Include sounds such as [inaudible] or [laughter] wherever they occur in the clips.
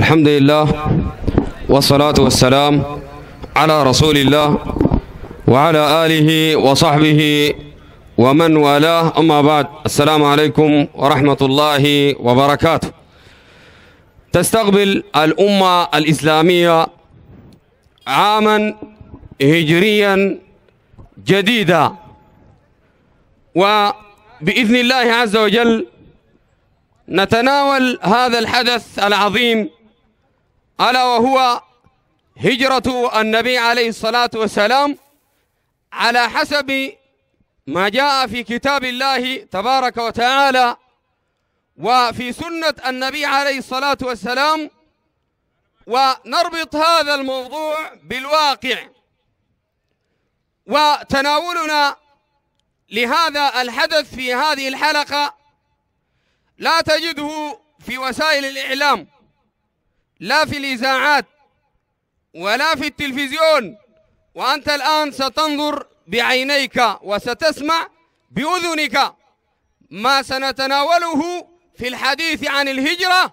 الحمد لله والصلاة والسلام على رسول الله وعلى آله وصحبه ومن والاه أما بعد السلام عليكم ورحمة الله وبركاته تستقبل الأمة الإسلامية عاما هجريا جديدا وبإذن الله عز وجل نتناول هذا الحدث العظيم ألا وهو هجرة النبي عليه الصلاة والسلام على حسب ما جاء في كتاب الله تبارك وتعالى وفي سنة النبي عليه الصلاة والسلام ونربط هذا الموضوع بالواقع وتناولنا لهذا الحدث في هذه الحلقة لا تجده في وسائل الإعلام لا في الإذاعات ولا في التلفزيون وأنت الآن ستنظر بعينيك وستسمع بأذنك ما سنتناوله في الحديث عن الهجرة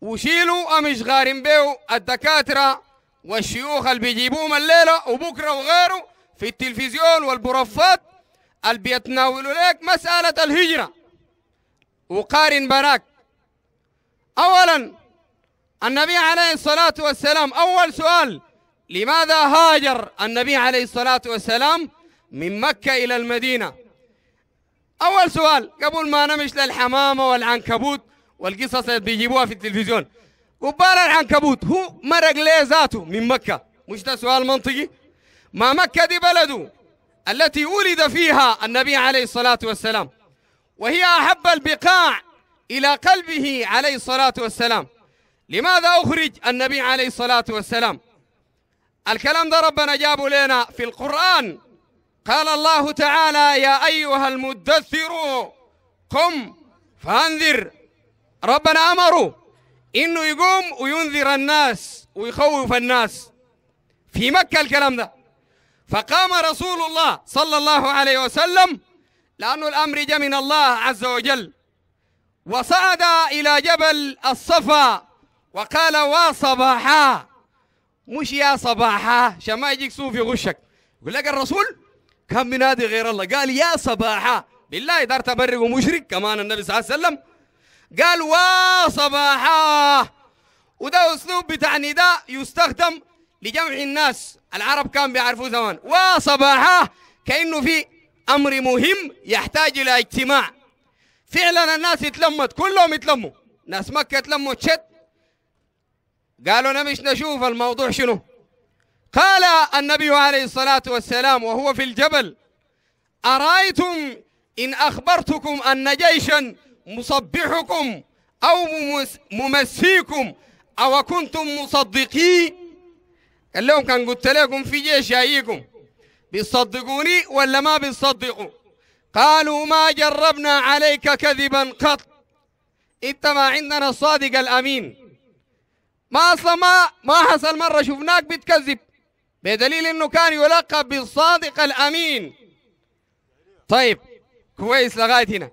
وشيلوا أم بيو الدكاترة والشيوخ اللي بيجيبوهم الليلة وبكرة وغيره في التلفزيون والبرفات اللي بيتناولوا لك مسألة الهجرة وقارن براك أولا النبي عليه الصلاة والسلام أول سؤال لماذا هاجر النبي عليه الصلاة والسلام من مكة إلى المدينة أول سؤال قبل ما نمش للحمامة والعنكبوت والقصص اللي بيجيبوها في التلفزيون قبال العنكبوت هو مرق ليه ذاته من مكة مش ده سؤال منطقي ما مكة دي بلده التي ولد فيها النبي عليه الصلاة والسلام وهي أحب البقاع إلى قلبه عليه الصلاة والسلام لماذا أخرج النبي عليه الصلاة والسلام الكلام ده ربنا جابه لنا في القرآن قال الله تعالى يا أيها المدثر قم فأنذر ربنا أمره إنه يقوم وينذر الناس ويخوف الناس في مكة الكلام ده فقام رسول الله صلى الله عليه وسلم لأنه الأمر جاء من الله عز وجل وصعد إلى جبل الصفا وقال وصباحا مش يا صباحا عشان ما يجيك صوفي يغشك يقول لك الرسول كان بينادي غير الله قال يا صباحا بالله دار تبرق ومشرك كمان النبي صلى الله عليه وسلم قال وصباحا وده اسلوب بتاع نداء يستخدم لجمع الناس العرب كان بيعرفوه زمان وصباحا كانه في امر مهم يحتاج الى اجتماع فعلا الناس يتلمت كلهم يتلموا ناس مكه يتلموا تشت قالوا نمش نشوف الموضوع شنو قال النبي عليه الصلاة والسلام وهو في الجبل أرأيتم إن أخبرتكم أن جيشا مصبحكم أو ممسيكم أو كنتم مصدقي قال لهم كان قلت لكم في جيش جايكم بيصدقوني ولا ما بيصدقوا قالوا ما جربنا عليك كذبا قط انت ما عندنا الصادق الأمين ما اصلا ما ما حصل مره شفناك بتكذب بدليل انه كان يلقب بالصادق الامين طيب كويس لغايه هنا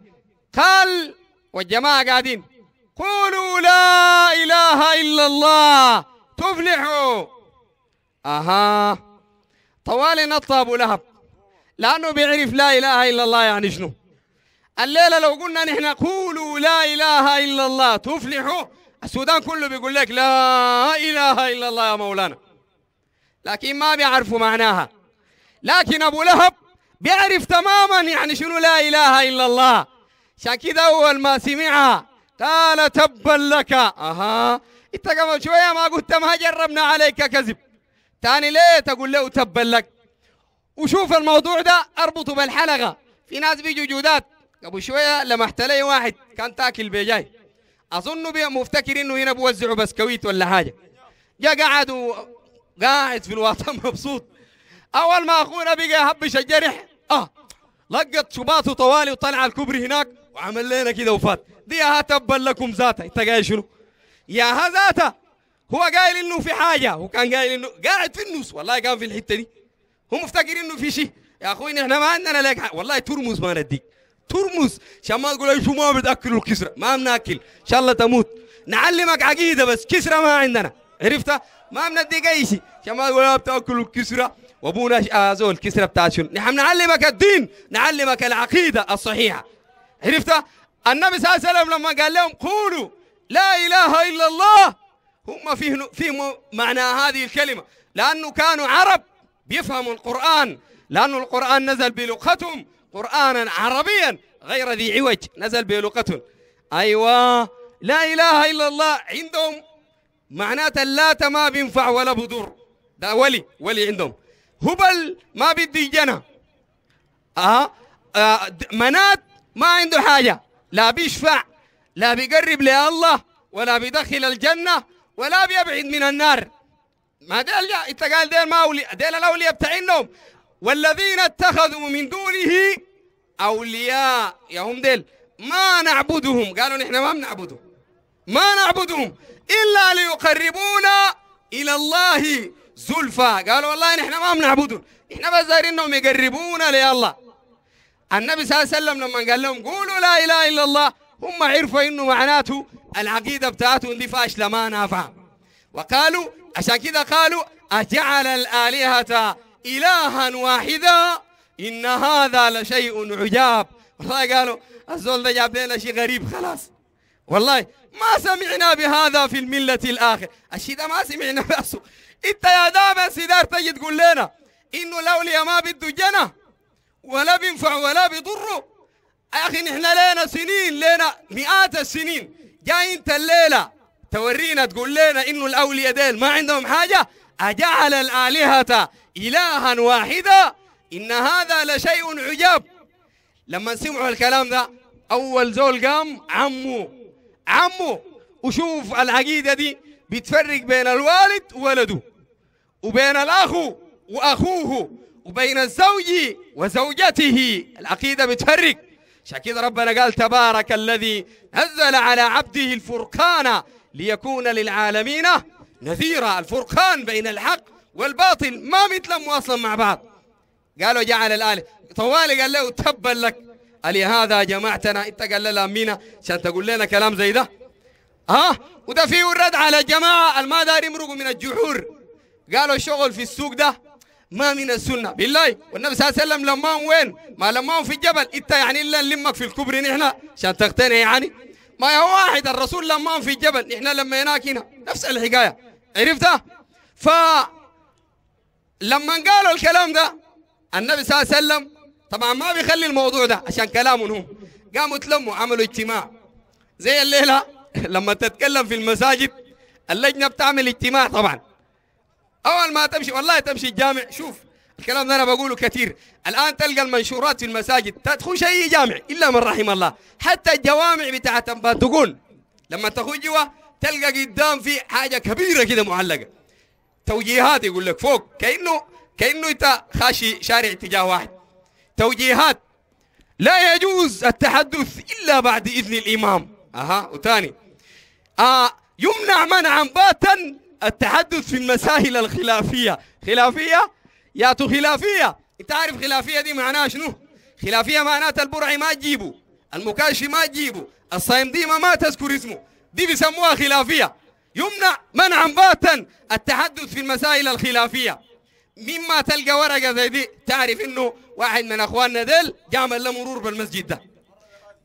قال والجماعه قاعدين قولوا لا اله الا الله تفلحوا اها طوالي نط ابو لهب لانه بيعرف لا اله الا الله يعني شنو الليله لو قلنا نحن قولوا لا اله الا الله تفلحوا السودان كله بيقول لك لا إله إلا الله يا مولانا لكن ما بيعرفوا معناها لكن أبو لهب بيعرف تماما يعني شنو لا إله إلا الله عشان كذا أول ما سمعها قال تبا لك أها أنت قبل شوية ما قلت ما جربنا عليك كذب تاني ليه تقول له تبا لك وشوف الموضوع ده أربطه بالحلقة في ناس بيجوا جودات قبل شوية لمحت لي واحد كان تاكل بيجاي اظن مفتكر انه هنا بوزعوا بسكويت ولا حاجه جاء قاعد و... قاعد في الوطن [laughs] مبسوط اول ما اخونا بقى هبش الجرح اه لقط شباطه طوالي وطلع الكوبري هناك وعمل لنا كده وفات دي ها تبا لكم ذاتها انت قايل شنو يا ها ذاتها هو قايل انه في حاجه وكان قايل انه قاعد في النص والله كان في الحته دي هو مفتكر انه في شيء يا اخوي احنا ما عندنا لك والله ترمز ما نديك ترمس شمال تقول اي شو ما بتاكلوا الكسره ما بناكل ان شاء الله تموت نعلمك عقيده بس كسره ما عندنا عرفتها ما بنديك اي شيء شمال تقول بتاكلوا الكسره وابونا آه زول كسره بتاع شنو نحن بنعلمك الدين نعلمك العقيده الصحيحه عرفتها النبي صلى الله عليه وسلم لما قال لهم قولوا لا اله الا الله هم فيه فيهم معنى هذه الكلمه لانه كانوا عرب بيفهموا القران لانه القران نزل بلغتهم قرآنا عربيا غير ذي عوج نزل بلغتهم أيوة لا إله إلا الله عندهم معناته اللات ما بينفع ولا بدور ده ولي ولي عندهم هبل ما بدي جنى آه. آه منات ما عنده حاجة لا بيشفع لا بيقرب لله ولا بيدخل الجنة ولا بيبعد من النار ما ديل انت قال ديل ما أولي ديل الأولياء بتاعينهم والذين اتخذوا من دونه أولياء يا هم ديل ما نعبدهم قالوا نحن ما بنعبدهم ما نعبدهم إلا ليقربونا إلى الله زلفى قالوا والله نحن ما بنعبدهم نحن بس إنهم يقربونا الله النبي صلى الله عليه وسلم لما قال لهم قولوا لا إله إلا الله هم عرفوا إنه معناته العقيدة بتاعتهم دي فاشلة ما نافعة وقالوا عشان كده قالوا أجعل الآلهة إلها واحدا إن هذا لشيء عجاب والله قالوا الزول ده جاب لنا شيء غريب خلاص والله ما سمعنا بهذا في الملة الآخر الشيء ده ما سمعنا [laughs] بأسه انت يا دابا سيدار تجي تقول لنا انه الاولياء ما بده جنة ولا بينفع ولا بيضروا يا اخي نحن لنا سنين لنا مئات السنين جاي انت الليله تورينا تقول لنا انه الاولياء ديل ما عندهم حاجه أجعل الآلهة إلها واحدة إن هذا لشيء عجاب لما سمعوا الكلام ده أول زول قام عمه عمه وشوف العقيدة دي بتفرق بين الوالد وولده وبين الأخ وأخوه وبين الزوج وزوجته العقيدة بتفرق عشان ربنا قال تبارك الذي نزل على عبده الفرقان ليكون للعالمين نذيرة الفرقان بين الحق والباطل ما بيتلموا أصلا مع بعض قالوا جعل الآلة طوالي قال له تبا لك ألي هذا جمعتنا أنت قال لها مينا عشان تقول لنا كلام زي ده ها وده فيه الرد على الجماعة الما دار يمرقوا من الجحور قالوا الشغل في السوق ده ما من السنة بالله والنبي صلى الله عليه وسلم لماهم وين ما لماهم في الجبل انت يعني الا نلمك في الكبر نحن عشان تقتنع يعني ما يا واحد الرسول لماهم في الجبل نحن لميناك هنا نفس الحكاية عرفته فلما قالوا الكلام ده النبي صلى الله عليه وسلم طبعا ما بيخلي الموضوع ده عشان كلامه هم قاموا تلموا عملوا اجتماع زي الليله [laughs] لما تتكلم في المساجد اللجنه بتعمل اجتماع طبعا اول ما تمشي والله تمشي الجامع شوف الكلام ده انا بقوله كثير الان تلقى المنشورات في المساجد تخش اي جامع الا من رحم الله حتى الجوامع بتاعت باتقون لما تخش جوا تلقى قدام في حاجه كبيره كده معلقه توجيهات يقول لك فوق كانه كانه انت خاشي شارع اتجاه واحد توجيهات لا يجوز التحدث الا بعد اذن الامام اها وثاني آه يمنع منعا باتا التحدث في المسائل الخلافيه خلافيه يا تو خلافيه انت عارف خلافيه دي معناها شنو خلافيه معناتها البرعي ما تجيبه المكاشي ما تجيبه الصايم ديما ما تذكر اسمه دي بيسموها خلافية يمنع منعا باتا التحدث في المسائل الخلافية مما تلقى ورقة زي دي تعرف انه واحد من اخواننا ديل جامل له مرور بالمسجد ده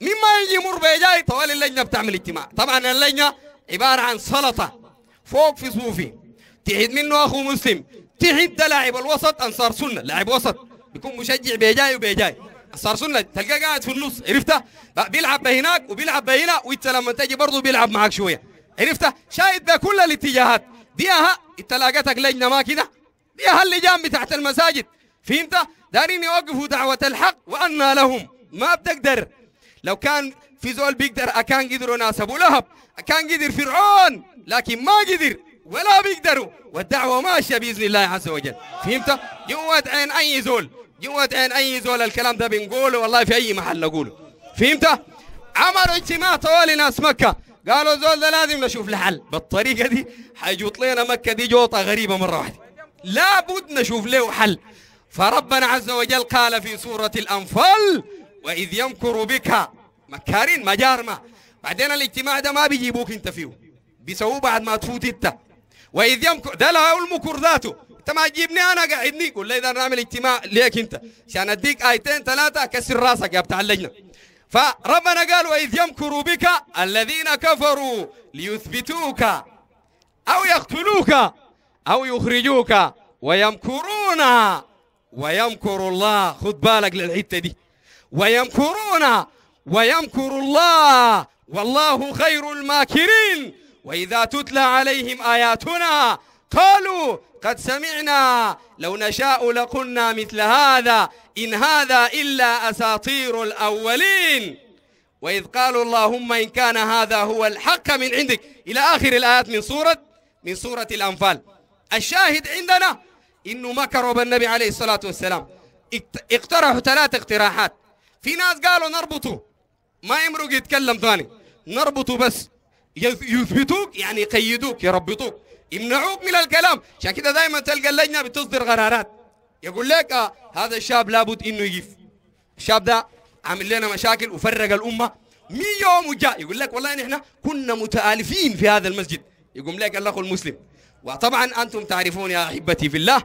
مما يجي مر بيجاي طوال اللجنة بتعمل اجتماع طبعا اللجنة عبارة عن سلطة فوق في صوفي تحد منه اخو مسلم تحد ده لاعب الوسط انصار سنة لاعب وسط بيكون مشجع بيجاي وبيجاي صار سنة تلقاه قاعد في النص عرفته بيلعب هناك وبيلعب هنا وانت لما تجي برضه بيلعب معك شويه عرفته شايد بكل الاتجاهات ديها انت لاقتك لجنه ما كده ديها اللجان بتاعت المساجد فهمت دارين يوقفوا دعوه الحق وانا لهم ما بتقدر لو كان في زول بيقدر أكان قدروا ناس أبو لهب أكان قدر فرعون لكن ما قدر ولا بيقدروا والدعوة ماشية بإذن الله عز وجل فهمت؟ جوات عين أي زول جوة عين اي زول الكلام ده بنقوله والله في اي محل اقوله فهمت؟ عملوا اجتماع طوال ناس مكه قالوا زول ده لازم نشوف له حل بالطريقه دي حيجوط لنا مكه دي جوطه غريبه مره واحده لابد نشوف له حل فربنا عز وجل قال في سوره الانفال واذ يمكر بك مكارين مجارمه بعدين الاجتماع ده ما بيجيبوك انت فيه بيسووه بعد ما تفوت انت واذ يمكر ده لا المكر ذاته انت ما تجيبني انا قاعدني قول لي اذا نعمل اجتماع ليك انت عشان اديك ايتين ثلاثه كسر راسك يا بتاع اللجنه فربنا قال واذ يمكر بك الذين كفروا ليثبتوك او يقتلوك او يخرجوك ويمكرون ويمكر الله خد بالك للحته دي ويمكرون ويمكر الله والله خير الماكرين واذا تتلى عليهم اياتنا قالوا قد سمعنا لو نشاء لقلنا مثل هذا إن هذا إلا أساطير الأولين وإذ قالوا اللهم إن كان هذا هو الحق من عندك إلى آخر الآيات من سورة من سورة الأنفال الشاهد عندنا إنه مكروا بالنبي عليه الصلاة والسلام اقترحوا ثلاث اقتراحات في ناس قالوا نربطه ما يمرق يتكلم ثاني نربطه بس يثبتوك يعني يقيدوك يربطوك يمنعوك من الكلام عشان كده دائما تلقى اللجنه بتصدر قرارات يقول لك آه هذا الشاب لابد انه يقف الشاب ده عامل لنا مشاكل وفرق الامه من يوم وجاء يقول لك والله نحن كنا متالفين في هذا المسجد يقوم لك الاخ المسلم وطبعا انتم تعرفون يا احبتي في الله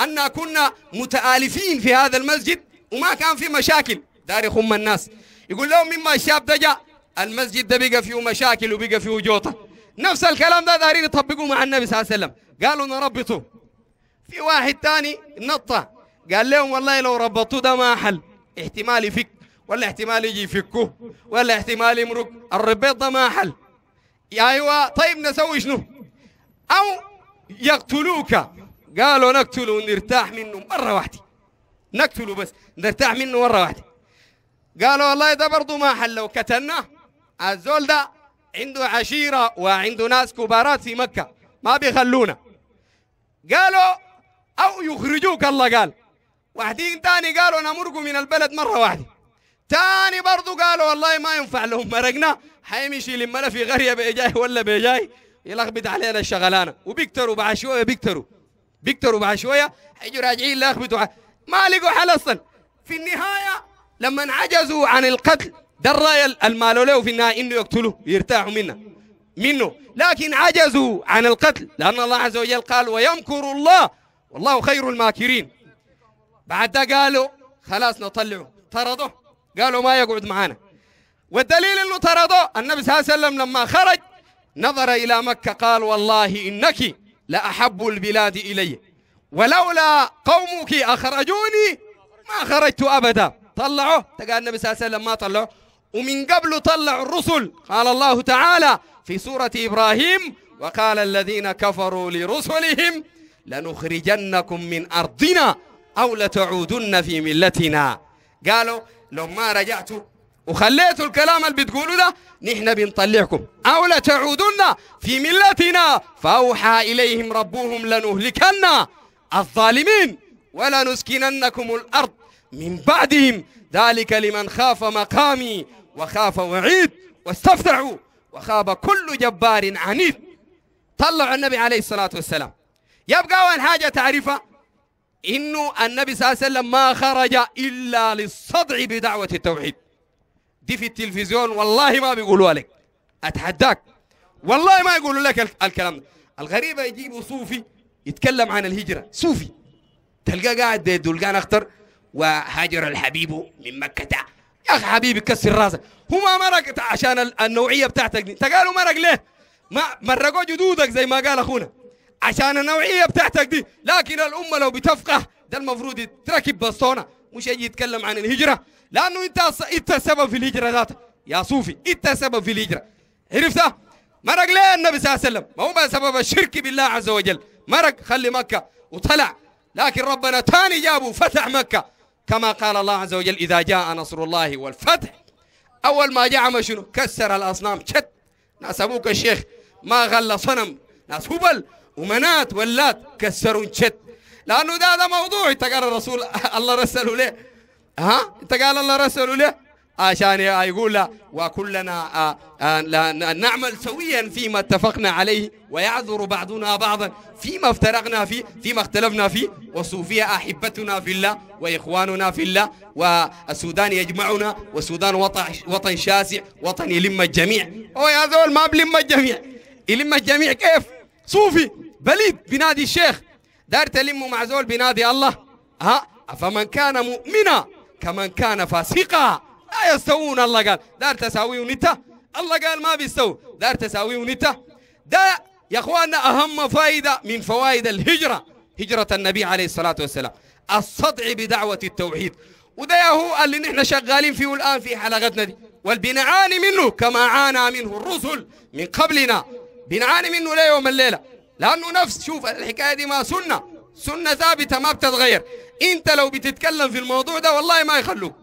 أن كنا متآلفين في هذا المسجد وما كان في مشاكل داري خم الناس يقول لهم مما الشاب ده جاء المسجد ده بقى فيه مشاكل وبقى فيه جوطه نفس الكلام ده دارين يطبقوا مع النبي صلى الله عليه وسلم قالوا نربطه في واحد تاني نطة قال لهم والله لو ربطوه ده ما حل احتمال يفك ولا احتمال يجي يفكه ولا احتمال يمرق الربيط ده ما حل يا ايوه طيب نسوي شنو او يقتلوك قالوا نقتله ونرتاح منه مره واحده نقتله بس نرتاح منه مره واحده قالوا والله ده برضه ما حل لو كتلناه الزول ده عنده عشيرة وعنده ناس كبارات في مكة ما بيخلونا قالوا أو يخرجوك الله قال واحدين تاني قالوا نمرقوا من البلد مرة واحدة تاني برضو قالوا والله ما ينفع لهم مرقنا حيمشي لما في غرية بيجاي ولا بيجاي يلخبط علينا الشغلانة وبيكتروا بعد شوية بيكتروا بيكتروا بعد شوية حيجوا راجعين لخبطوا ما لقوا حل أصلا في النهاية لما عجزوا عن القتل ده الراي له في النهايه انه يقتلوا يرتاحوا منه منه لكن عجزوا عن القتل لان الله عز وجل قال ويمكر الله والله خير الماكرين بعد ده قالوا خلاص نطلعه طردوه قالوا ما يقعد معانا والدليل انه طردوه النبي صلى الله عليه وسلم لما خرج نظر الى مكه قال والله انك لاحب البلاد الي ولولا قومك اخرجوني ما خرجت ابدا طلعوه تقال النبي صلى الله عليه وسلم ما طلعوه ومن قبل طلع الرسل قال الله تعالى في سورة إبراهيم وقال الذين كفروا لرسلهم لنخرجنكم من أرضنا أو لتعودن في ملتنا قالوا لو ما رجعتوا وخليتوا الكلام اللي بتقولوا ده نحن بنطلعكم أو لتعودن في ملتنا فأوحى إليهم ربهم لنهلكن الظالمين ولنسكننكم الأرض من بعدهم ذلك لمن خاف مقامي وخاف وعيد واستفتحوا وخاب كل جبار عنيد طلعوا النبي عليه الصلاة والسلام يبقى أول حاجة تعرفها إنه النبي صلى الله عليه وسلم ما خرج إلا للصدع بدعوة التوحيد دي في التلفزيون والله ما بيقولوها لك أتحداك والله ما يقولوا لك الكلام ده الغريبة يجيبوا صوفي يتكلم عن الهجرة صوفي تلقاه قاعد دلقان أخطر وهاجر الحبيب من مكة يا اخي حبيبي كسر راسك هو ما مرق عشان النوعيه بتاعتك دي تقالوا مرق ليه؟ ما مرقوا جدودك زي ما قال اخونا عشان النوعيه بتاعتك دي لكن الامه لو بتفقه ده المفروض تركب بسطونه مش يجي يتكلم عن الهجره لانه انت انت السبب في الهجره ذاتها يا صوفي انت السبب في الهجره عرفتها؟ مرق ليه النبي صلى الله عليه وسلم؟ ما هو بسبب الشرك بالله عز وجل مرق خلي مكه وطلع لكن ربنا تاني جابه فتح مكه كما قال الله عز وجل إذا جاء نصر الله والفتح أول ما جاء شنو كسر الأصنام شت ناس أبوك الشيخ ما غلى صنم ناس هبل ومنات ولات كسروا شت لأنه هذا موضوع انت قال الرسول الله رسله ليه ها انت قال الله رسله ليه عشان يقول آه، آه، لا وكلنا نعمل سويا فيما اتفقنا عليه ويعذر بعضنا بعضا فيما افترقنا فيه فيما اختلفنا فيه والصوفية أحبتنا في الله وإخواننا في الله والسودان يجمعنا والسودان وطن شاسع وطن يلم الجميع او يا زول ما بلم الجميع يلم الجميع كيف صوفي بليد بنادي الشيخ دار تلمه مع زول بنادي الله ها فمن كان مؤمنا كمن كان فاسقا لا يستوون الله قال دار تساوي ونتا الله قال ما بيستووا دار تساوي ونتا ده يا اخواننا اهم فائده من فوائد الهجره هجره النبي عليه الصلاه والسلام الصدع بدعوه التوحيد وده هو اللي نحن شغالين فيه الان في حلقتنا دي والبنعاني منه كما عانى منه الرسل من قبلنا بنعاني منه لا يوم الليله لانه نفس شوف الحكايه دي ما سنه سنه ثابته ما بتتغير انت لو بتتكلم في الموضوع ده والله ما يخلوك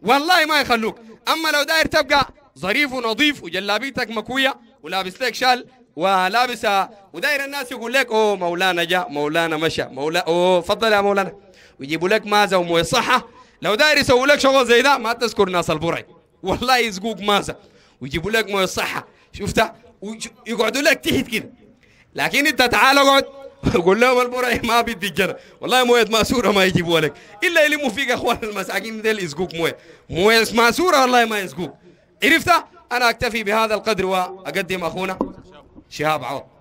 والله ما يخلوك اما لو داير تبقى ظريف ونظيف وجلابيتك مكويه ولابس لك شال ولابس وداير الناس يقول لك اوه مولانا جاء مولانا مشى مولا اوه فضل يا مولانا ويجيبوا لك مازه ومويه صحه لو داير يسووا لك شغل زي ده ما تذكر ناس البرعي والله يسقوك مازه ويجيبوا لك مويه صحه شفتها ويقعدوا لك تحت كده لكن انت تعال اقعد [laughs] قول لهم البراي ما بدي الجرى والله مويه ماسوره ما يجيبوها لك الا يلموا فيك اخوان المساكين ديل يسقوك مويه مويه ماسوره والله ما يسقوك عرفتها انا اكتفي بهذا القدر واقدم اخونا شهاب عوض